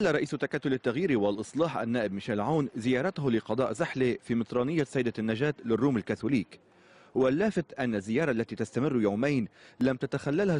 قال رئيس تكتل التغيير والإصلاح النائب ميشيل عون زيارته لقضاء زحلة في مطرانية سيدة النجاة للروم الكاثوليك واللافت أن الزيارة التي تستمر يومين لم تتخللها